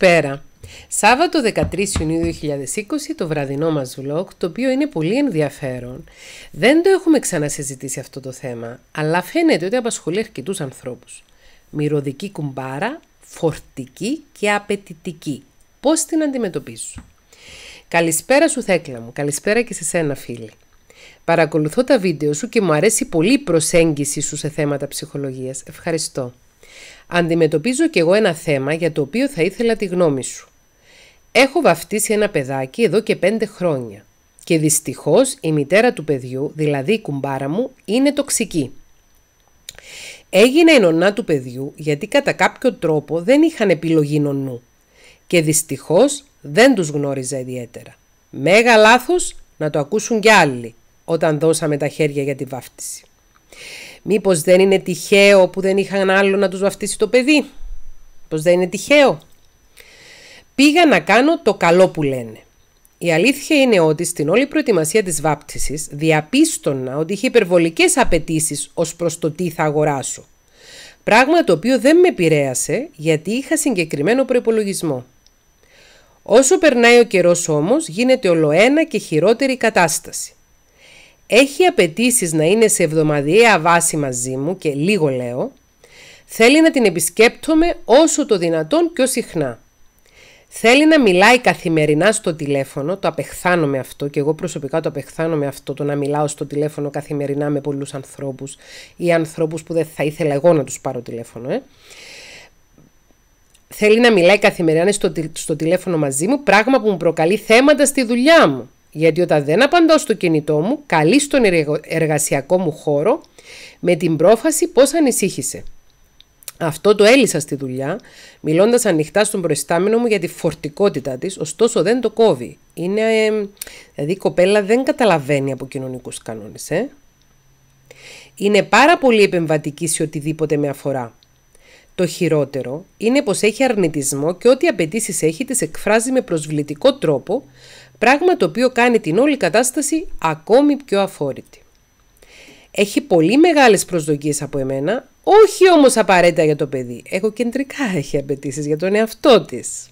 Καλησπέρα. Σάββατο 13 Ιουνίου 2020 το βραδινό μας vlog, το οποίο είναι πολύ ενδιαφέρον. Δεν το έχουμε ξανασυζητήσει αυτό το θέμα, αλλά φαίνεται ότι απασχολεί αρκετούς ανθρώπους. Μυρωδική κουμπάρα, φορτική και απαιτητική. Πώς την αντιμετωπίζω. Καλησπέρα σου Θέκλα μου, καλησπέρα και σε σένα φίλη. Παρακολουθώ τα βίντεο σου και μου αρέσει πολύ η προσέγγιση σου σε θέματα ψυχολογίας. Ευχαριστώ. Αντιμετωπίζω κι εγώ ένα θέμα για το οποίο θα ήθελα τη γνώμη σου. Έχω βαφτίσει ένα παιδάκι εδώ και πέντε χρόνια και δυστυχώς η μητέρα του παιδιού, δηλαδή η κουμπάρα μου, είναι τοξική. Έγινε η νονά του παιδιού γιατί κατά κάποιο τρόπο δεν είχαν επιλογή νονού και δυστυχώς δεν τους γνώριζα ιδιαίτερα. Μέγα λάθος να το ακούσουν κι άλλοι όταν δώσαμε τα χέρια για τη βάφτιση. Μήπως δεν είναι τυχαίο που δεν είχαν άλλο να τους βαφτίσει το παιδί. Πως δεν είναι τυχαίο. Πήγα να κάνω το καλό που λένε. Η αλήθεια είναι ότι στην όλη προετοιμασία της βάπτισης διαπίστωνα ότι είχε υπερβολικές απαιτήσεις ως προς το τι θα αγοράσω. Πράγμα το οποίο δεν με επηρέασε γιατί είχα συγκεκριμένο προπολογισμό. Όσο περνάει ο καιρός όμως γίνεται ολοένα και χειρότερη κατάσταση έχει απαιτήσεις να είναι σε εβδομαδιαία βάση μαζί μου και λίγο λέω, θέλει να την επισκέπτομαι όσο το δυνατόν πιο συχνά. Θέλει να μιλάει καθημερινά στο τηλέφωνο, το απεχθάνομαι αυτό και εγώ προσωπικά το απεχθάνομαι αυτό το να μιλάω στο τηλέφωνο καθημερινά με πολλούς ανθρώπους ή ανθρώπους που δεν θα ήθελα εγώ να τους πάρω τηλέφωνο. Ε. Θέλει να μιλάει καθημερινά στο, στο τηλέφωνο μαζί μου, πράγμα που μου προκαλεί θέματα στη δουλειά μου γιατί όταν δεν απαντώ στο κινητό μου, καλεί στον εργασιακό μου χώρο με την πρόφαση πώς ανησύχησε. Αυτό το έλυσα στη δουλειά, μιλώντας ανοιχτά στον προϊστάμενο μου για τη φορτικότητά της, ωστόσο δεν το κόβει. Είναι, ε, δηλαδή η κοπέλα δεν καταλαβαίνει από κοινωνικούς κανόνες. Ε. Είναι πάρα πολύ επεμβατική σε οτιδήποτε με αφορά. Το χειρότερο είναι πως έχει αρνητισμό και ό,τι απαιτήσεις έχει τις εκφράζει με προσβλητικό τρόπο, πράγμα το οποίο κάνει την όλη κατάσταση ακόμη πιο αφόρητη. Έχει πολύ μεγάλες προσδοκίες από εμένα, όχι όμως απαραίτητα για το παιδί. Έχω κεντρικά έχει απαιτήσεις για τον εαυτό της.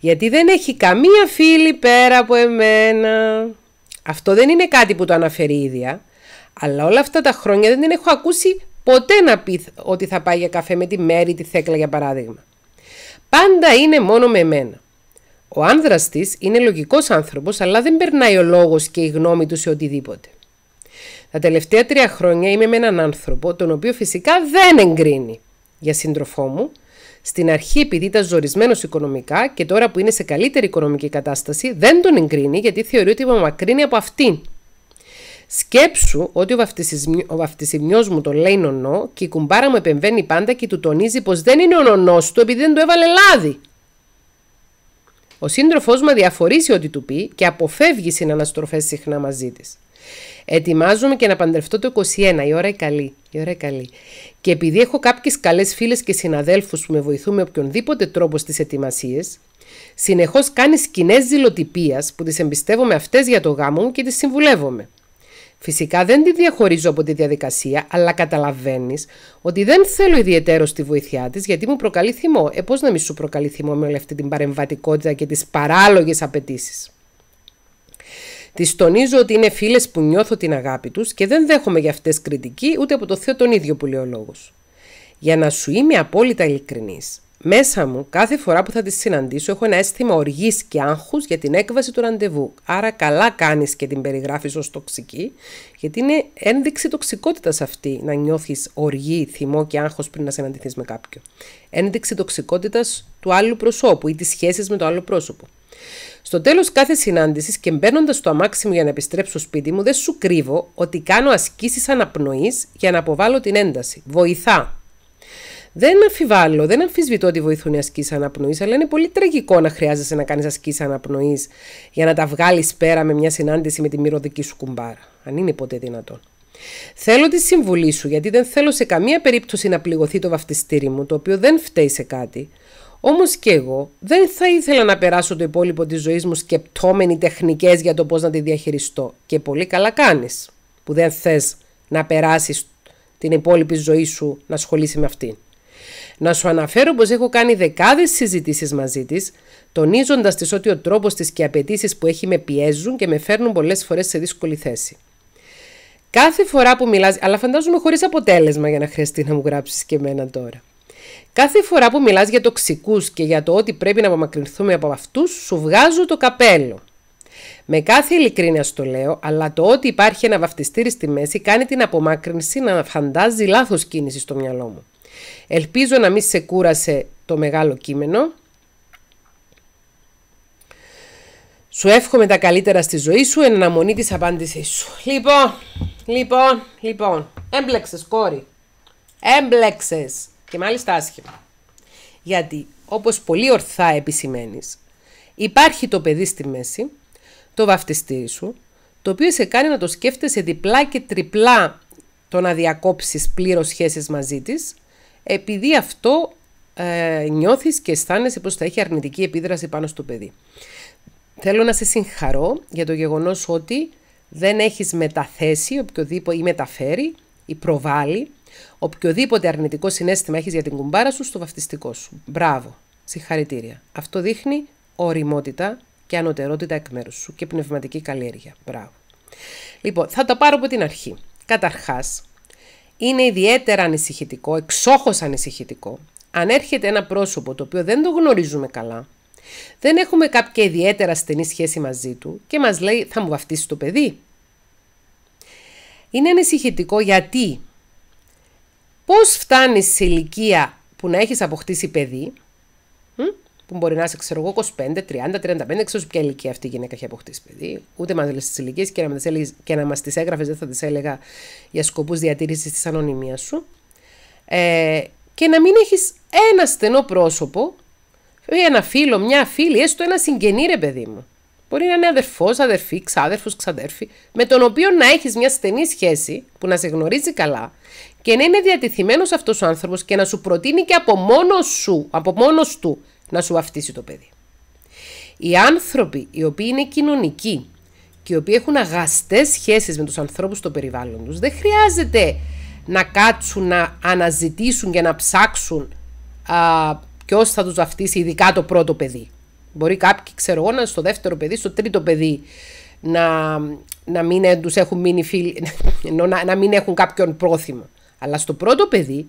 Γιατί δεν έχει καμία φίλη πέρα από εμένα. Αυτό δεν είναι κάτι που το αναφέρει η ίδια, αλλά όλα αυτά τα χρόνια δεν την έχω ακούσει ποτέ να πει ότι θα πάει για καφέ με τη Μέρη, τη Θέκλα για παράδειγμα. Πάντα είναι μόνο με εμένα. Ο άνδρας της είναι λογικός άνθρωπος, αλλά δεν περνάει ο λόγος και η γνώμη του σε οτιδήποτε. Τα τελευταία τρία χρόνια είμαι με έναν άνθρωπο, τον οποίο φυσικά δεν εγκρίνει για σύντροφό μου, στην αρχή, επειδή ήταν ζωρισμένο οικονομικά και τώρα που είναι σε καλύτερη οικονομική κατάσταση, δεν τον εγκρίνει γιατί θεωρεί ότι μακρύνει από αυτήν. Σκέψου ότι ο, ο βαφτισιμιός μου τον λέει νονό και η κουμπάρα μου επεμβαίνει πάντα και του τονίζει πως δεν είναι ο νονός του επειδή δεν του έβαλε λάδι. Ο σύντροφός μου αδιαφορήσει ό,τι του πει και αποφεύγει συναναστροφές συχνά μαζί της. Ετοιμάζομαι και να παντρευτώ το 21. Η ώρα είναι καλή. Η ώρα καλή. Και επειδή έχω κάποιες καλές φίλες και συναδέλφους που με βοηθούν με οποιονδήποτε τρόπο στις ετοιμασίες, συνεχώς κάνει σκηνές ζηλοτυπίας που τις εμπιστεύομαι αυτές για το γάμο μου και τις συμβουλεύομαι. Φυσικά δεν τη διαχωρίζω από τη διαδικασία, αλλά καταλαβαίνεις ότι δεν θέλω ιδιαίτερο τη βοήθειά της γιατί μου προκαλεί θυμό. Ε, πώς να μην σου προκαλεί θυμό με όλη αυτή την παρεμβατικότητα και τις παράλογες απαιτήσεις. Τη τονίζω ότι είναι φίλες που νιώθω την αγάπη τους και δεν δέχομαι για αυτές κριτική ούτε από το Θεό τον ίδιο που λέει ο λόγος. Για να σου είμαι απόλυτα ειλικρινής, μέσα μου, κάθε φορά που θα τη συναντήσω, έχω ένα αίσθημα οργής και άγχους για την έκβαση του ραντεβού. Άρα, καλά κάνεις και την περιγράφεις ως τοξική, γιατί είναι ένδειξη τοξικότητας αυτή να νιώθεις οργή, θυμό και άγχος πριν να συναντηθείς με κάποιον. Ένδειξη τοξικότητας του άλλου προσώπου ή τη σχέση με το άλλο πρόσωπο. Στο τέλος κάθε συνάντησης και μπαίνοντας στο αμάξι μου για να επιστρέψω σπίτι μου, δεν σου κρύβω ότι κάνω ασκήσεις αναπνοής για να αποβάλω την ένταση. Βοηθά. Δεν αμφιβάλλω, δεν αμφισβητώ ότι βοηθούν οι ασκήσεις αναπνοής, αλλά είναι πολύ τραγικό να χρειάζεσαι να κάνεις ασκήσεις αναπνοής για να τα βγάλεις πέρα με μια συνάντηση με τη μυρωδική σου κουμπάρα. Αν είναι ποτέ δυνατόν. Θέλω τη συμβουλή σου, γιατί δεν θέλω σε καμία περίπτωση να πληγωθεί το βαφτιστήρι μου, το οποίο δεν φταίει σε κάτι. Όμως και εγώ δεν θα ήθελα να περάσω το υπόλοιπο της ζωής μου σκεπτόμενοι τεχνικές για το πώς να τη διαχειριστώ. Και πολύ καλά κάνεις που δεν θες να περάσεις την υπόλοιπη ζωή σου να ασχολείσαι με αυτήν. Να σου αναφέρω πως έχω κάνει δεκάδες συζητήσεις μαζί της, τονίζοντας της ότι ο τρόπος της και οι απαιτήσεις που έχει με πιέζουν και με φέρνουν πολλές φορές σε δύσκολη θέση. Κάθε φορά που μιλάς, αλλά φαντάζομαι χωρίς αποτέλεσμα για να χρειαστεί να μου γράψεις και εμένα τώρα. Κάθε φορά που μιλάς για τοξικούς και για το ότι πρέπει να απομακρυνθούμε από αυτούς, σου βγάζω το καπέλο. Με κάθε ειλικρίνεια στο λέω, αλλά το ότι υπάρχει ένα βαφτιστήρι στη μέση κάνει την απομάκρυνση να φαντάζει λάθος κίνηση στο μυαλό μου. Ελπίζω να μην σε κούρασε το μεγάλο κείμενο. Σου εύχομαι τα καλύτερα στη ζωή σου, εν αναμονή της απάντησής σου. Λοιπόν, λοιπόν, λοιπόν, έμπλεξες κόρη. Έμπλεξες. Και μάλιστα άσχημα. Γιατί, όπως πολύ ορθά επισημαίνεις, υπάρχει το παιδί στη μέση, το βαφτιστήρι σου, το οποίο σε κάνει να το σκέφτεσαι διπλά και τριπλά το να διακόψεις πλήρως σχέσεις μαζί της, επειδή αυτό ε, νιώθεις και αισθάνεσαι πως θα έχει αρνητική επίδραση πάνω στο παιδί. Θέλω να σε συγχαρώ για το γεγονός ότι δεν έχεις μεταθέσει οποιοδήποτε ή μεταφέρει ή προβάλλει οποιοδήποτε αρνητικό συνέστημα έχεις για την κουμπάρα σου στο βαφτιστικό σου. Μπράβο, συγχαρητήρια. Αυτό δείχνει οριμότητα και ανωτερότητα εκ μέρους σου και πνευματική καλλιέργεια. Μπράβο. Λοιπόν, θα τα πάρω από την αρχή. Καταρχάς, είναι ιδιαίτερα ανησυχητικό, εξόχως ανησυχητικό, αν έρχεται ένα πρόσωπο το οποίο δεν το γνωρίζουμε καλά, δεν έχουμε κάποια ιδιαίτερα στενή σχέση μαζί του και μας λέει θα μου βαφτίσεις το παιδί. Είναι ανησυχητικό γιατί πώς φτάνεις σε ηλικία που να έχεις αποκτήσει παιδί, που μπορεί να είσαι, ξέρω εγώ, 25, 30, 35, ξέρω ποια ηλικία αυτή η γυναίκα έχει αποκτήσει παιδί. Ούτε μας λες τις ηλικίες και να μας τις έγραφες, δεν θα τις έλεγα για σκοπούς διατήρησης της ανωνυμίας σου. Ε, και να μην έχεις ένα στενό πρόσωπο, ένα φίλο, μια φίλη, έστω ένα συγγενή, ρε παιδί μου. Μπορεί να είναι αδερφός, αδερφή, ξάδερφος, ξαδέρφη, με τον οποίο να έχεις μια στενή σχέση που να σε γνωρίζει καλά και να είναι διατηθειμένο αυτός ο άνθρωπος και να σου προτείνει και από μόνος σου, από μόνος του, να σου βαφτίσει το παιδί. Οι άνθρωποι οι οποίοι είναι κοινωνικοί και οι οποίοι έχουν αγαστές σχέσεις με τους ανθρώπους στο περιβάλλον τους, δεν χρειάζεται να κάτσουν να αναζητήσουν και να ψάξουν α, ποιος θα τους βαφτίσει ειδικά το πρώτο παιδί. Μπορεί κάποιοι, ξέρω εγώ, να στο δεύτερο παιδί, στο τρίτο παιδί να, να μην έχουν να, να μην έχουν κάποιον πρόθυμο. Αλλά στο πρώτο παιδί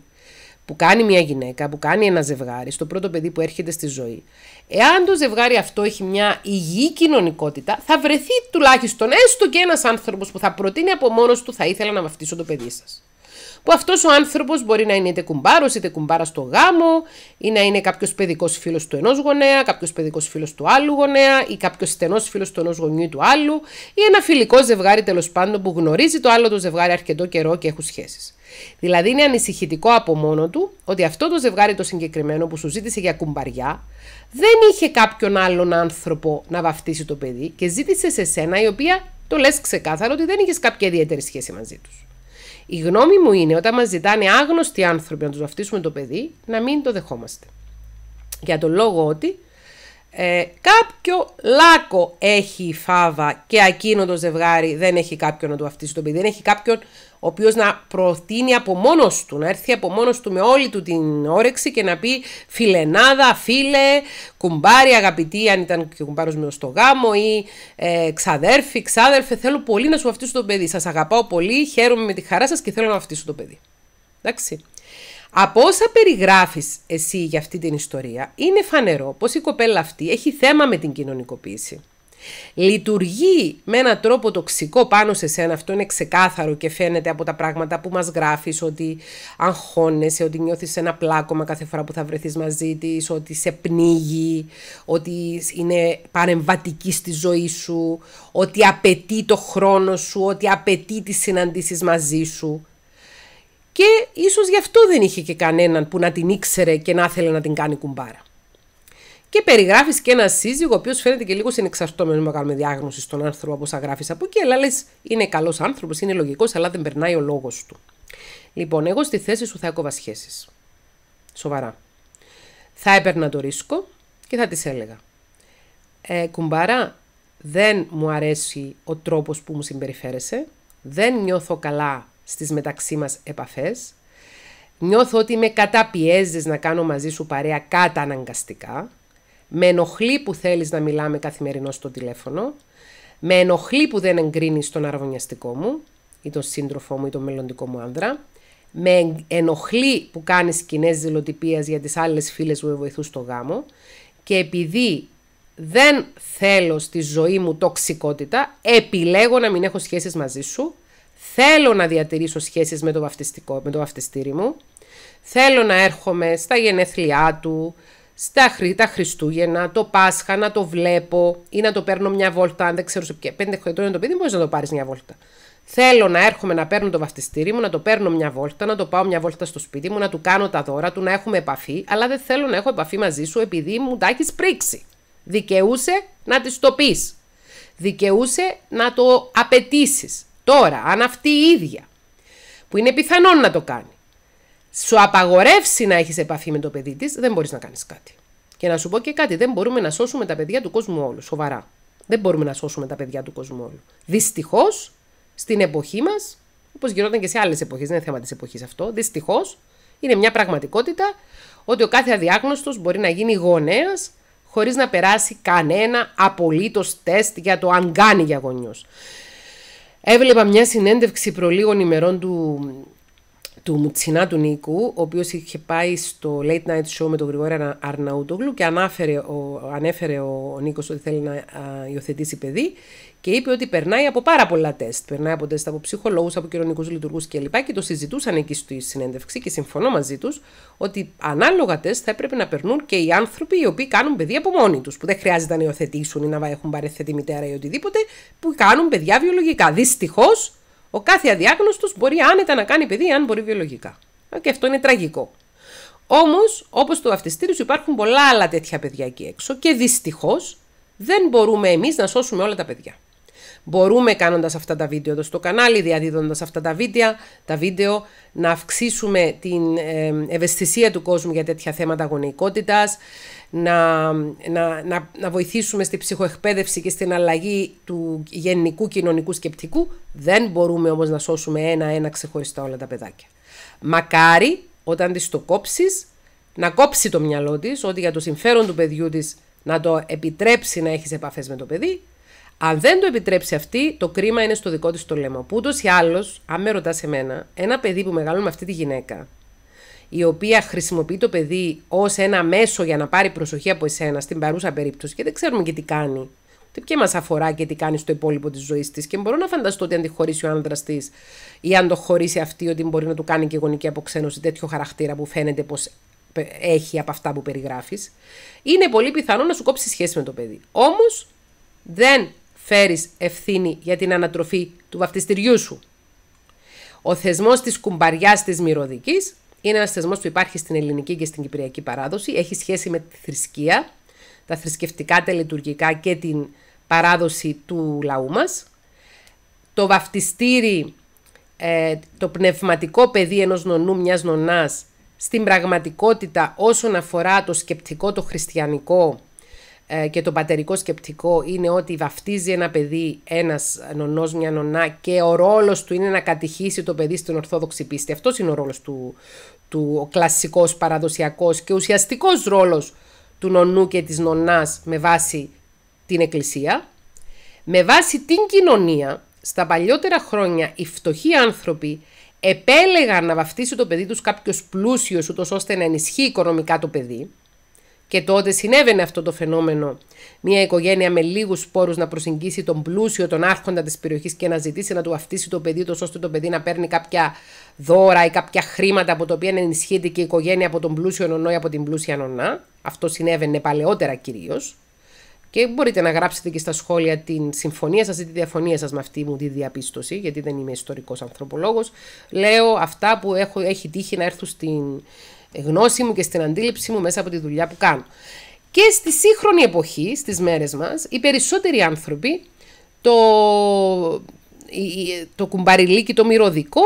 που κάνει μια γυναίκα, που κάνει ένα ζευγάρι, στο πρώτο παιδί που έρχεται στη ζωή, εάν το ζευγάρι αυτό έχει μια υγιή κοινωνικότητα, θα βρεθεί τουλάχιστον έστω και ένας άνθρωπος που θα προτείνει από μόνος του θα ήθελα να βαφτίσω το παιδί σας. Που αυτός ο άνθρωπος μπορεί να είναι είτε κουμπάρος είτε κουμπάρα στο γάμο, ή να είναι κάποιος παιδικός φίλος του ενός γονέα, κάποιος παιδικός φίλος του άλλου γονέα, ή κάποιος στενός φίλος του ενός γονιού του άλλου, ή ένα φιλικό ζευγάρι τέλος πάντων που γνωρίζει το άλλο το ζευγάρι αρκετό καιρό και έχουν σχέσεις. Δηλαδή είναι ανησυχητικό από μόνο του ότι αυτό το ζευγάρι το συγκεκριμένο που σου ζήτησε για κουμπαριά δεν είχε κάποιον άλλον άνθρωπο να βαφτίσει το παιδί και ζήτησε σε σένα η οποία το λες ξεκάθαρο ότι δεν είχες κάποια ιδιαίτερη σχέση μαζί τους. Η γνώμη μου είναι όταν μας ζητάνε άγνωστοι άνθρωποι να τους βαφτίσουμε το παιδί να μην το δεχόμαστε. Για τον λόγο ότι ε, κάποιο λάκο έχει η φάβα και εκείνο το ζευγάρι δεν έχει κάποιον να του αυτίσει το παιδί. Δεν έχει κάποιον ο οποίος να προτείνει από μόνος του, να έρθει από μόνος του με όλη του την όρεξη και να πει φιλενάδα, φίλε, κουμπάρι, αγαπητή, αν ήταν και κουμπάρος με στο γάμο ή ε, ξαδέρφη, ξάδερφε. Θέλω πολύ να σου αυτίσω το παιδί. Σας αγαπάω πολύ, χαίρομαι με τη χαρά σας και θέλω να αυτίσω το παιδί. Εντάξει. Από όσα περιγράφεις εσύ για αυτή την ιστορία, είναι φανερό πως η κοπέλα αυτή έχει θέμα με την κοινωνικοποίηση. Λειτουργεί με έναν τρόπο τοξικό πάνω σε σένα, αυτό είναι ξεκάθαρο και φαίνεται από τα πράγματα που μας γράφεις, ότι αγχώνεσαι, ότι νιώθεις ένα πλάκωμα κάθε φορά που θα βρεθείς μαζί της, ότι σε πνίγει, ότι είναι παρεμβατική στη ζωή σου, ότι απαιτεί το χρόνο σου, ότι απαιτεί τις συναντήσεις μαζί σου και ίσως γι' αυτό δεν είχε και κανέναν που να την ήξερε και να ήθελε να την κάνει κουμπάρα. Και περιγράφεις και ένα σύζυγο, ο οποίος φαίνεται και λίγο συνεξαρτώμενος να κάνουμε διάγνωση στον άνθρωπο όπως θα από εκεί, αλλά λες είναι καλός άνθρωπος, είναι λογικός, αλλά δεν περνάει ο λόγος του. Λοιπόν, εγώ στη θέση σου θα έκοβα σχέσεις. Σοβαρά. Θα έπαιρνα το ρίσκο και θα τη έλεγα. Ε, κουμπάρα, δεν μου αρέσει ο τρόπος που μου συμπεριφέρεσαι, δεν νιώθω καλά στις μεταξύ μας επαφές. Νιώθω ότι με καταπιέζεις να κάνω μαζί σου παρέα καταναγκαστικά. Με ενοχλεί που θέλεις να μιλάμε καθημερινό στο τηλέφωνο. Με ενοχλεί που δεν εγκρίνεις τον αρβωνιαστικό μου ή τον σύντροφό μου ή τον μελλοντικό μου άνδρα. Με ενοχλεί που κάνεις κοινέ ζηλοτυπίε για τις άλλες φίλες που με βοηθούν στο γάμο. Και επειδή δεν θέλω στη ζωή μου τοξικότητα, επιλέγω να μην έχω σχέσεις μαζί σου Θέλω να διατηρήσω σχέσεις με το, βαφτιστικό, με το βαφτιστήρι μου. Θέλω να έρχομαι στα γενέθλιά του, στα χρή, τα Χριστούγεννα, το Πάσχα, να το βλέπω ή να το παίρνω μια βόλτα. Αν δεν ξέρω σε ποια πέντε χρόνια είναι το παιδί, μπορείς να το πάρεις μια βόλτα. Θέλω να έρχομαι να παίρνω το βαφτιστήρι μου, να το παίρνω μια βόλτα, να το πάω μια βόλτα στο σπίτι μου, να του κάνω τα δώρα του, να έχουμε επαφή, αλλά δεν θέλω να έχω επαφή μαζί σου επειδή μου τα έχεις πρίξει. Δικαιούσε να τη το πεις. Δικαιούσε να το απαιτήσεις. Τώρα, αν αυτή η ίδια, που είναι πιθανόν να το κάνει, σου απαγορεύσει να έχεις επαφή με το παιδί της, δεν μπορείς να κάνεις κάτι. Και να σου πω και κάτι, δεν μπορούμε να σώσουμε τα παιδιά του κόσμου όλους. Σοβαρά. Δεν μπορούμε να σώσουμε τα παιδιά του κόσμου όλους. Δυστυχώς, στην εποχή μας, όπως γινόταν και σε άλλες εποχές, δεν είναι θέμα της εποχής αυτό, δυστυχώς είναι μια πραγματικότητα ότι ο κάθε αδιάγνωστος μπορεί να γίνει γονέας χωρίς να περάσει κανένα απολύτως τεστ για το αν κάνει για γονιός. Έβλεπα μια συνέντευξη προλίγων ημερών του του Μουτσινά του Νίκου, ο οποίος είχε πάει στο late night show με τον Γρηγόρη Αρναούτογλου και ανάφερε ο, ανέφερε ο, Νίκος Νίκος ότι θέλει να α, υιοθετήσει παιδί και είπε ότι περνάει από πάρα πολλά τεστ. Περνάει από τεστ από ψυχολόγους, από κοινωνικούς λειτουργούς κλπ. Και, και το συζητούσαν εκεί στη συνέντευξη και συμφωνώ μαζί τους ότι ανάλογα τεστ θα έπρεπε να περνούν και οι άνθρωποι οι οποίοι κάνουν παιδί από μόνοι τους, που δεν χρειάζεται να υιοθετήσουν ή να έχουν παρεθέτη μητέρα ή οτιδήποτε, που κάνουν παιδιά βιολογικά. Δυστυχώς ο κάθε αδιάγνωστος μπορεί άνετα να κάνει παιδί αν μπορεί βιολογικά. Και αυτό είναι τραγικό. Όμως, όπως του αυτιστήριου, υπάρχουν πολλά άλλα τέτοια παιδιά εκεί έξω και δυστυχώς δεν μπορούμε εμείς να σώσουμε όλα τα παιδιά μπορούμε κάνοντας αυτά τα βίντεο εδώ στο κανάλι, διαδίδοντας αυτά τα βίντεο, τα βίντεο να αυξήσουμε την ευαισθησία του κόσμου για τέτοια θέματα γονεϊκότητας, να, να, να, να βοηθήσουμε στη ψυχοεκπαίδευση και στην αλλαγή του γενικού κοινωνικού σκεπτικού. Δεν μπορούμε όμως να σώσουμε ένα-ένα ξεχωριστά όλα τα παιδάκια. Μακάρι όταν της το κόψεις, να κόψει το μυαλό της ότι για το συμφέρον του παιδιού της να το επιτρέψει να έχεις επαφές με το παιδί αν δεν το επιτρέψει αυτή, το κρίμα είναι στο δικό της το λαιμό. Που ούτως ή άλλως, αν με ρωτάς εμένα, ένα παιδί που μεγαλώνει με αυτή τη γυναίκα, η οποία χρησιμοποιεί το παιδί ως ένα μέσο για να πάρει προσοχή από εσένα στην παρούσα περίπτωση και δεν ξέρουμε και τι κάνει. τι και μας αφορά και τι κάνει στο υπόλοιπο της ζωής της. Και μπορώ να φανταστώ ότι αν τη χωρίσει ο άντρα της ή αν το χωρίσει αυτή, ότι μπορεί να του κάνει και γονική αποξένωση τέτοιο χαρακτήρα που φαίνεται πως έχει από αυτά που περιγράφεις. Είναι πολύ πιθανό να σου κόψει σχέση με το παιδί. Όμως δεν φέρεις ευθύνη για την ανατροφή του βαφτιστηριού σου. Ο θεσμός της κουμπαριάς της μυρωδικής είναι ένας θεσμός που υπάρχει στην ελληνική και στην κυπριακή παράδοση, έχει σχέση με τη θρησκεία, τα θρησκευτικά, τα λειτουργικά και την παράδοση του λαού μας. Το βαφτιστήρι, ε, το πνευματικό παιδί ενός νονού μιας νονάς, στην πραγματικότητα όσον αφορά το σκεπτικό το χριστιανικό ε, και το πατερικό σκεπτικό είναι ότι βαφτίζει ένα παιδί ένας νονός, μια νονά και ο ρόλος του είναι να κατηχήσει το παιδί στην ορθόδοξη πίστη. Αυτός είναι ο ρόλος του, του ο κλασικός, παραδοσιακός και ουσιαστικός ρόλος του νονού και της νονάς με βάση την εκκλησία. Με βάση την κοινωνία, στα παλιότερα χρόνια οι φτωχοί άνθρωποι επέλεγαν να βαφτίσει το παιδί τους κάποιος πλούσιος, ούτως ώστε να ενισχύει οικονομικά το παιδί, και τότε συνέβαινε αυτό το φαινόμενο. Μια οικογένεια με λίγους σπόρους να προσεγγίσει τον πλούσιο, τον άρχοντα της περιοχής και να ζητήσει να του αυτίσει το παιδί τους, ώστε το παιδί να παίρνει κάποια δώρα ή κάποια χρήματα από τα οποία ενισχύεται και η οικογένεια από τον πλούσιο νονό ή από την πλούσια νονά. Αυτό συνέβαινε παλαιότερα κυρίως. Και μπορείτε να γράψετε και στα σχόλια την συμφωνία σας ή τη διαφωνία σας με αυτή μου τη διαπίστωση, γιατί δεν είμαι ιστορικός ανθρωπολόγος. Λέω αυτά που έχω, έχει τύχει να έρθουν στην, γνώση μου και στην αντίληψή μου μέσα από τη δουλειά που κάνω. Και στη σύγχρονη εποχή, στις μέρες μας, οι περισσότεροι άνθρωποι το, το κουμπαριλίκι, το μυρωδικό,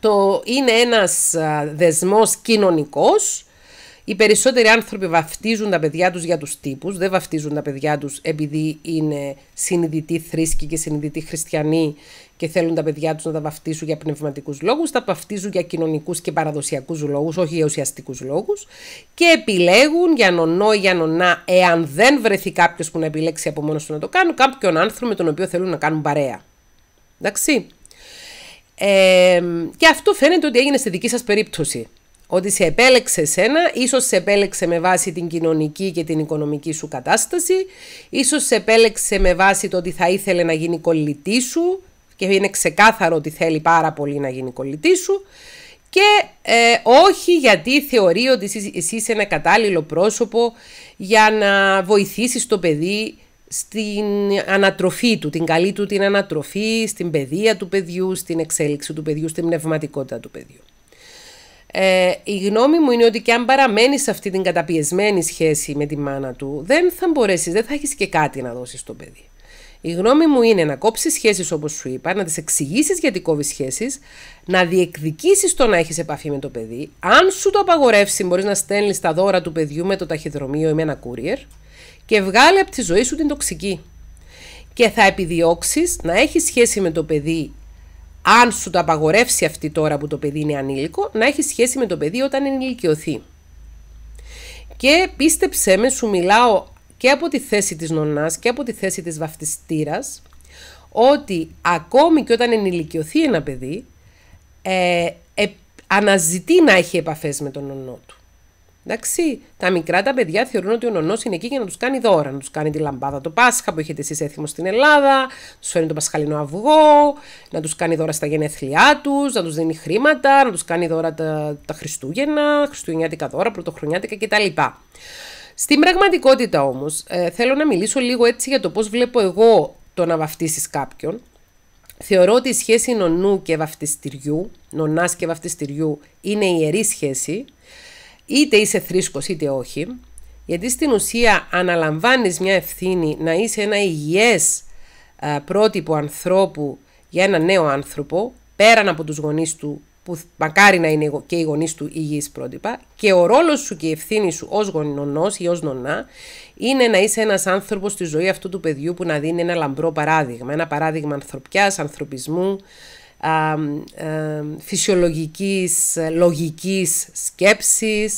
το είναι ένας δεσμός κοινωνικός, οι περισσότεροι άνθρωποι βαφτίζουν τα παιδιά τους για τους τύπους, δεν βαφτίζουν τα παιδιά τους επειδή είναι συνειδητοί θρήσκοι και συνειδητοί χριστιανοί και θέλουν τα παιδιά τους να τα βαφτίσουν για πνευματικούς λόγους, τα βαφτίζουν για κοινωνικούς και παραδοσιακούς λόγους, όχι για ουσιαστικούς λόγους και επιλέγουν για νονό ή για νονά, εάν δεν βρεθεί κάποιος που να επιλέξει από μόνος του να το κάνουν, κάποιον άνθρωπο με τον οποίο θέλουν να κάνουν παρέα. Εντάξει. Ε, και αυτό φαίνεται ότι έγινε στη δική σας περίπτωση. Ότι σε επέλεξε εσένα, ίσως σε επέλεξε με βάση την κοινωνική και την οικονομική σου κατάσταση, ίσως σε επέλεξε με βάση το ότι θα ήθελε να γίνει κολλητή σου και είναι ξεκάθαρο ότι θέλει πάρα πολύ να γίνει κολλητή σου και ε, όχι γιατί θεωρεί ότι εσύ, είσαι ένα κατάλληλο πρόσωπο για να βοηθήσεις το παιδί στην ανατροφή του, την καλή του την ανατροφή, στην παιδεία του παιδιού, στην εξέλιξη του παιδιού, στην πνευματικότητα του παιδιού. Ε, η γνώμη μου είναι ότι και αν παραμένεις σε αυτή την καταπιεσμένη σχέση με τη μάνα του, δεν θα μπορέσεις, δεν θα έχεις και κάτι να δώσεις στο παιδί. Η γνώμη μου είναι να κόψεις σχέσεις όπως σου είπα, να τις εξηγήσεις γιατί κόβεις σχέσεις, να διεκδικήσεις το να έχεις επαφή με το παιδί. Αν σου το απαγορεύσει, μπορείς να στέλνεις τα δώρα του παιδιού με το ταχυδρομείο ή με ένα courier και βγάλει από τη ζωή σου την τοξική. Και θα επιδιώξεις να έχεις σχέση με το παιδί αν σου το απαγορεύσει αυτή τώρα που το παιδί είναι ανήλικο, να έχεις σχέση με το παιδί όταν ενηλικιωθεί. Και πίστεψέ με, σου μιλάω και από τη θέση της νονάς και από τη θέση της βαφτιστήρας, ότι ακόμη και όταν ενηλικιωθεί ένα παιδί, ε, ε αναζητεί να έχει επαφές με τον νονό του. Εντάξει, τα μικρά τα παιδιά θεωρούν ότι ο νονός είναι εκεί για να τους κάνει δώρα. Να τους κάνει τη λαμπάδα το Πάσχα που έχετε εσείς έθιμο στην Ελλάδα, να τους φέρνει το Πασχαλινό αυγό, να τους κάνει δώρα στα γενέθλιά τους, να τους δίνει χρήματα, να τους κάνει δώρα τα, τα Χριστούγεννα, Χριστουγεννιάτικα δώρα, Πρωτοχρονιάτικα κτλ. Στην πραγματικότητα όμως, ε, θέλω να μιλήσω λίγο έτσι για το πώς βλέπω εγώ το να βαφτίσεις κάποιον. Θεωρώ ότι η σχέση νονού και βαφτιστηριού, νονάς και βαφτιστηριού, είναι ιερή σχέση είτε είσαι θρήσκος είτε όχι, γιατί στην ουσία αναλαμβάνεις μια ευθύνη να είσαι ένα υγιές πρότυπο ανθρώπου για ένα νέο άνθρωπο, πέραν από τους γονείς του, που μακάρι να είναι και οι γονείς του υγιείς πρότυπα, και ο ρόλος σου και η ευθύνη σου ως γονιονός ή ως νονά, είναι να είσαι ένας άνθρωπος στη ζωή αυτού του παιδιού που να δίνει ένα λαμπρό παράδειγμα, ένα παράδειγμα ανθρωπιάς, ανθρωπισμού, α, φυσιολογικής λογικής σκέψης,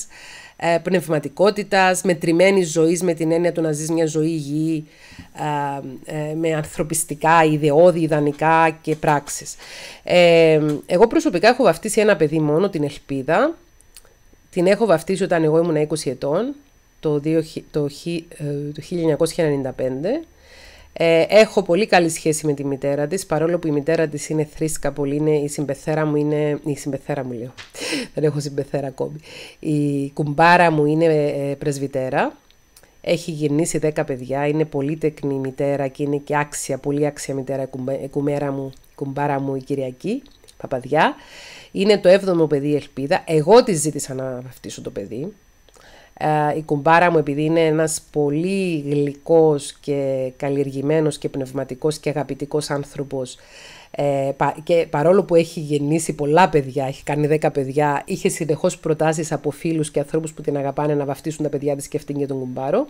ζωή ε, πνευματικότητας, μετρημένης ζωής με την έννοια του να ζεις μια ζωή υγιή ε, με ανθρωπιστικά, ιδεώδη, ιδανικά και πράξεις. Ε, εγώ προσωπικά έχω βαφτίσει ένα παιδί μόνο, την Ελπίδα. Την έχω βαφτίσει όταν εγώ ήμουν 20 ετών, το, το 1995 ε, έχω πολύ καλή σχέση με τη μητέρα της, παρόλο που η μητέρα της είναι θρήσκα πολύ, είναι η συμπεθέρα μου είναι... Η συμπεθέρα μου λέω, δεν έχω συμπεθέρα ακόμη. Η κουμπάρα μου είναι ε, πρεσβυτέρα, έχει γεννήσει 10 παιδιά, είναι πολύ τεκνή μητέρα και είναι και άξια, πολύ άξια μητέρα η ε, κουμέρα μου, η κουμπάρα μου η Κυριακή, Παπαδιά. Είναι το 7ο παιδί Ελπίδα. Εγώ της ζήτησα να βαφτίσω το παιδί. Ε, η κουμπάρα μου επειδή είναι ένας πολύ γλυκός και καλλιεργημένος και πνευματικός και αγαπητικός άνθρωπος ε, και παρόλο που έχει γεννήσει πολλά παιδιά, έχει κάνει 10 παιδιά, είχε συνεχώς προτάσεις από φίλους και ανθρώπους που την αγαπάνε να βαφτίσουν τα παιδιά της και αυτήν για τον κουμπάρο.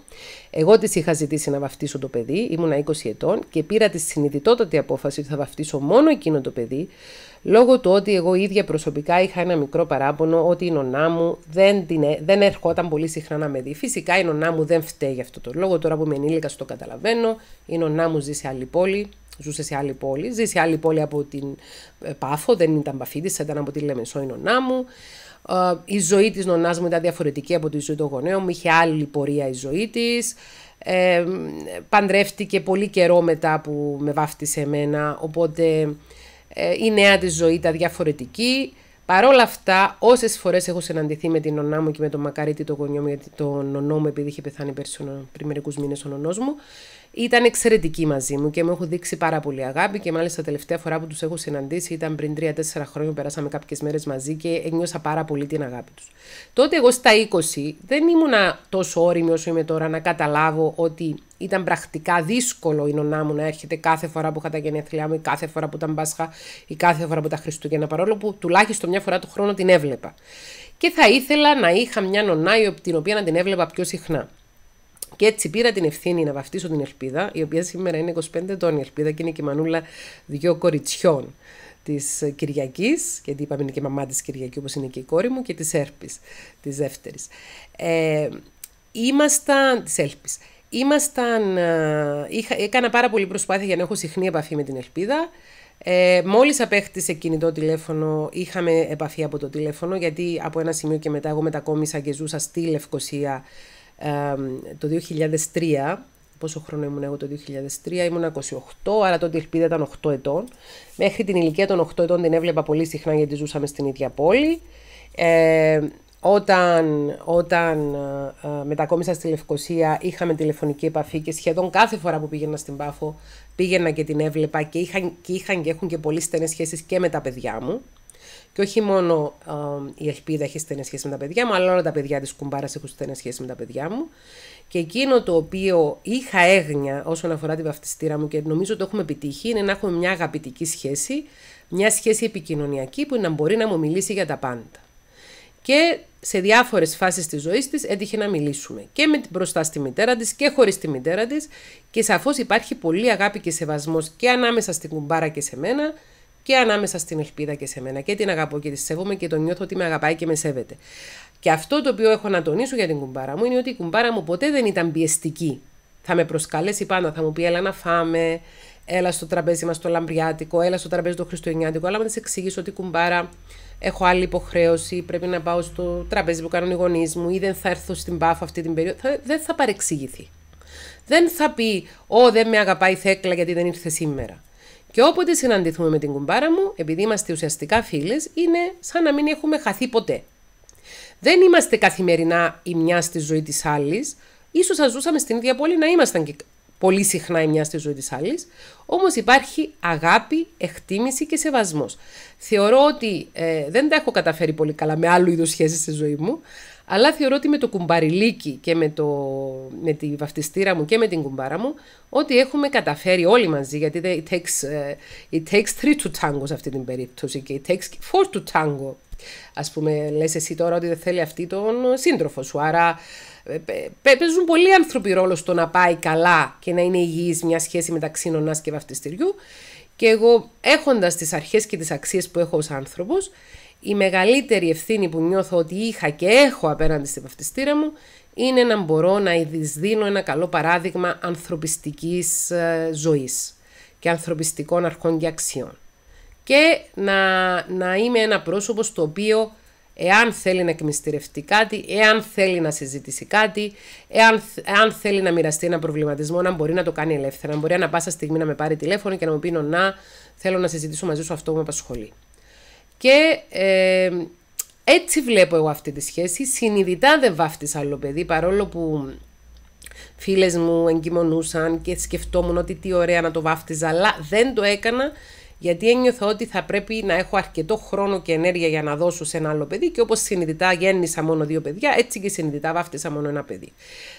Εγώ της είχα ζητήσει να βαφτίσω το παιδί, ήμουνα 20 ετών και πήρα τη συνειδητότατη απόφαση ότι θα βαφτίσω μόνο εκείνο το παιδί, Λόγω του ότι εγώ ίδια προσωπικά είχα ένα μικρό παράπονο ότι η νονά μου δεν, την, ε, δεν ερχόταν πολύ συχνά να με δει. Φυσικά η νονά μου δεν φταίει αυτό το λόγο. Τώρα που είμαι ενήλικα το καταλαβαίνω. Η νονά μου ζει σε άλλη πόλη. Ζούσε σε άλλη πόλη. Ζει σε άλλη πόλη από την ε, Πάφο. Δεν ήταν παφίτη, ήταν από τη Λεμεσό η νονά μου. Ε, η ζωή της νονάς μου ήταν διαφορετική από τη ζωή των γονέων μου, είχε άλλη πορεία η ζωή της. Ε, παντρεύτηκε πολύ καιρό μετά που με βάφτισε εμένα, οπότε η νέα της ζωή ήταν διαφορετική. παρόλα αυτά, όσες φορές έχω συναντηθεί με την ονά μου και με τον Μακαρίτη, τον γονιό μου, γιατί τον νονό μου, επειδή είχε πεθάνει πριν μερικούς μήνες ο ονό μου, ήταν εξαιρετική μαζί μου και μου έχουν δείξει πάρα πολύ αγάπη. Και μάλιστα, τελευταία φορά που τους έχω συναντήσει ήταν πριν 3-4 χρόνια, περάσαμε κάποιες μέρες μαζί και ένιωσα πάρα πολύ την αγάπη τους. Τότε, εγώ στα 20, δεν ήμουνα τόσο όρημη όσο είμαι τώρα να καταλάβω ότι ήταν πρακτικά δύσκολο η νονά μου να έρχεται κάθε φορά που είχα τα γενέθλιά μου ή κάθε φορά που ήταν Πάσχα ή κάθε φορά που τα Χριστούγεννα παρόλο που τουλάχιστον μια φορά του χρόνου την έβλεπα. Και θα ήθελα να είχα μια νονά την οποία να την έβλεπα πιο συχνά. Και έτσι πήρα την ευθύνη να βαφτίσω την Ελπίδα, η οποία σήμερα είναι 25 ετών η Ελπίδα και είναι και η μανούλα δυο κοριτσιών της Κυριακής, γιατί είπαμε είναι και μαμά της Κυριακής, όπως είναι και η κόρη μου, και της Έρπης, της δεύτερης. Ε, ήμασταν της Έλπης είμασταν ε, είχα, έκανα πάρα πολύ προσπάθεια για να έχω συχνή επαφή με την Ελπίδα. Ε, μόλις απέκτησε κινητό τηλέφωνο, είχαμε επαφή από το τηλέφωνο, γιατί από ένα σημείο και μετά εγώ μετακόμισα και ζούσα στη Λευκοσία το 2003. Πόσο χρόνο ήμουν εγώ το 2003, ήμουν 28, άρα τότε η Ελπίδα ήταν 8 ετών. Μέχρι την ηλικία των 8 ετών την έβλεπα πολύ συχνά γιατί ζούσαμε στην ίδια πόλη. Ε, όταν, όταν ε, ε, μετακόμισα στη Λευκοσία είχαμε τηλεφωνική επαφή και σχεδόν κάθε φορά που πήγαινα στην Πάφο πήγαινα και την έβλεπα και είχαν και, είχαν και έχουν και πολύ στενές σχέσεις και με τα παιδιά μου. Και όχι μόνο ε, η Ελπίδα έχει στενές σχέσεις με τα παιδιά μου, αλλά όλα τα παιδιά της κουμπάρας έχουν στενές σχέσεις με τα παιδιά μου. Και εκείνο το οποίο είχα έγνοια όσον αφορά την βαφτιστήρα μου και νομίζω το έχουμε επιτύχει είναι να έχουμε μια αγαπητική σχέση, μια σχέση επικοινωνιακή που να μπορεί να μου μιλήσει για τα πάντα και σε διάφορες φάσεις της ζωής της έτυχε να μιλήσουμε και με την μπροστά στη μητέρα της και χωρίς τη μητέρα της. Και σαφώς υπάρχει πολύ αγάπη και σεβασμός και ανάμεσα στην κουμπάρα και σε μένα και ανάμεσα στην ελπίδα και σε μένα. Και την αγαπώ και τη σέβομαι και τον νιώθω ότι με αγαπάει και με σέβεται. Και αυτό το οποίο έχω να τονίσω για την κουμπάρα μου είναι ότι η κουμπάρα μου ποτέ δεν ήταν πιεστική. Θα με προσκαλέσει πάντα, θα μου πει έλα να φάμε, έλα στο τραπέζι μας το λαμπριάτικο, έλα στο τραπέζι το χριστουγεννιάτικο. Αλλά μου της εξηγήσω ότι η κουμπάρα έχω άλλη υποχρέωση, πρέπει να πάω στο τραπέζι που κάνουν οι γονείς μου ή δεν θα έρθω στην ΠΑΦ αυτή την περίοδο. δεν θα παρεξηγηθεί. Δεν θα πει, Ω, δεν με αγαπάει η Θέκλα γιατί δεν ήρθε σήμερα. Και όποτε συναντηθούμε με την κουμπάρα μου, επειδή είμαστε ουσιαστικά φίλες, είναι σαν να μην έχουμε χαθεί ποτέ. Δεν είμαστε καθημερινά η μια στη ζωή της άλλης. Ίσως θα ζούσαμε στην ίδια πόλη να ήμασταν και πολύ συχνά η μια στη ζωή της άλλης, όμως υπάρχει αγάπη, εκτίμηση και σεβασμός. Θεωρώ ότι ε, δεν τα έχω καταφέρει πολύ καλά με άλλου είδους σχέσεις στη ζωή μου, αλλά θεωρώ ότι με το κουμπαριλίκι και με, το, με τη βαφτιστήρα μου και με την κουμπάρα μου, ότι έχουμε καταφέρει όλοι μαζί, γιατί it takes, ε, it takes three to tango σε αυτή την περίπτωση και it takes four to tango. Ας πούμε, λες εσύ τώρα ότι δεν θέλει αυτή τον σύντροφο σου, άρα ε, παίζουν πολύ άνθρωποι ρόλο στο να πάει καλά και να είναι υγιής μια σχέση μεταξύ νονάς και βαφτιστηριού. Και εγώ έχοντας τις αρχές και τις αξίες που έχω ως άνθρωπος, η μεγαλύτερη ευθύνη που νιώθω ότι είχα και έχω απέναντι στη βαφτιστήρα μου είναι να μπορώ να δίνω ένα καλό παράδειγμα ανθρωπιστικής ε, ζωής και ανθρωπιστικών αρχών και αξιών. Και να, να είμαι ένα πρόσωπος στο οποίο Εάν θέλει να εκμυστηρευτεί κάτι, εάν θέλει να συζητήσει κάτι, εάν, εάν θέλει να μοιραστεί ένα προβληματισμό, να μπορεί να το κάνει ελεύθερα. Να μπορεί να πάσα στιγμή να με πάρει τηλέφωνο και να μου πει: Να, θέλω να συζητήσω μαζί σου αυτό που με απασχολεί. Και ε, έτσι βλέπω εγώ αυτή τη σχέση. Συνειδητά δεν βάφτισα άλλο παιδί, παρόλο που φίλες μου εγκυμονούσαν και σκεφτόμουν ότι τι ωραία να το βάφτιζα, αλλά δεν το έκανα γιατί ένιωθα ότι θα πρέπει να έχω αρκετό χρόνο και ενέργεια για να δώσω σε ένα άλλο παιδί και όπως συνειδητά γέννησα μόνο δύο παιδιά, έτσι και συνειδητά βάφτισα μόνο ένα παιδί.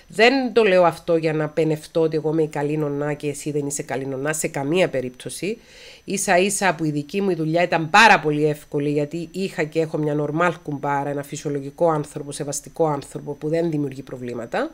Δεν το λέω αυτό για να πενευτώ ότι εγώ είμαι η καλή νονά και εσύ δεν είσαι καλή νονά σε καμία περίπτωση. Ίσα ίσα που η δική μου δουλειά ήταν πάρα πολύ εύκολη γιατί είχα και έχω μια νορμάλ κουμπάρα, ένα φυσιολογικό άνθρωπο, σεβαστικό άνθρωπο που δεν δημιουργεί προβλήματα.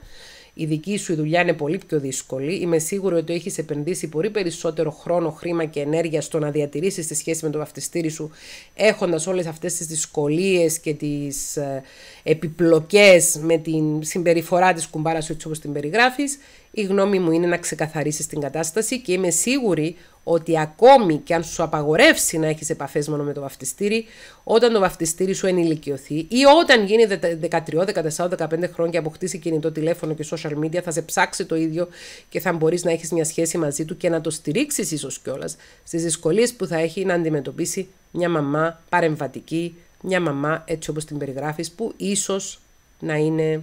Η δική σου η δουλειά είναι πολύ πιο δύσκολη. Είμαι σίγουρη ότι έχεις επενδύσει πολύ περισσότερο χρόνο, χρήμα και ενέργεια στο να διατηρήσεις τη σχέση με το βαφτιστήρι σου, έχοντας όλες αυτές τις δυσκολίες και τις ε, επιπλοκές με την συμπεριφορά της κουμπάρας σου, έτσι όπως την περιγράφεις. Η γνώμη μου είναι να ξεκαθαρίσεις την κατάσταση και είμαι σίγουρη ότι ακόμη και αν σου απαγορεύσει να έχεις επαφές μόνο με το βαφτιστήρι, όταν το βαφτιστήρι σου ενηλικιωθεί ή όταν γίνει 13, 14, 15 χρόνια και αποκτήσει κινητό τηλέφωνο και social media, θα σε ψάξει το ίδιο και θα μπορείς να έχεις μια σχέση μαζί του και να το στηρίξεις ίσως κιόλας στις δυσκολίες που θα έχει να αντιμετωπίσει μια μαμά παρεμβατική, μια μαμά έτσι όπως την περιγράφεις που ίσως να είναι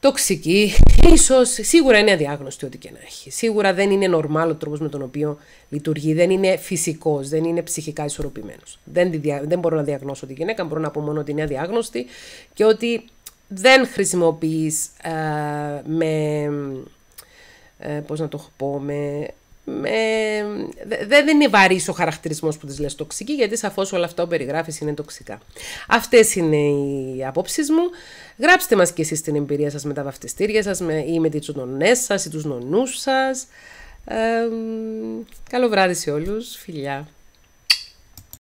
τοξική, ίσως σίγουρα είναι αδιάγνωστη ό,τι και να έχει. Σίγουρα δεν είναι normal ο τρόπος με τον οποίο λειτουργεί, δεν είναι φυσικός, δεν είναι ψυχικά ισορροπημένος. Δεν, δεν μπορώ να διαγνώσω τη γυναίκα, μπορώ να πω μόνο ότι είναι αδιάγνωστη και ότι δεν χρησιμοποιείς ε, με. Ε, πώς να το πω, με ε, δεν είναι βαρύς ο χαρακτηρισμός που της λες τοξική, γιατί σαφώς όλα αυτά που περιγράφεις είναι τοξικά. Αυτές είναι οι απόψεις μου. Γράψτε μας και εσείς την εμπειρία σας με τα βαφτιστήρια σας ή με τις νονές σας ή τους νονούς σας. καλό βράδυ σε όλους. Φιλιά.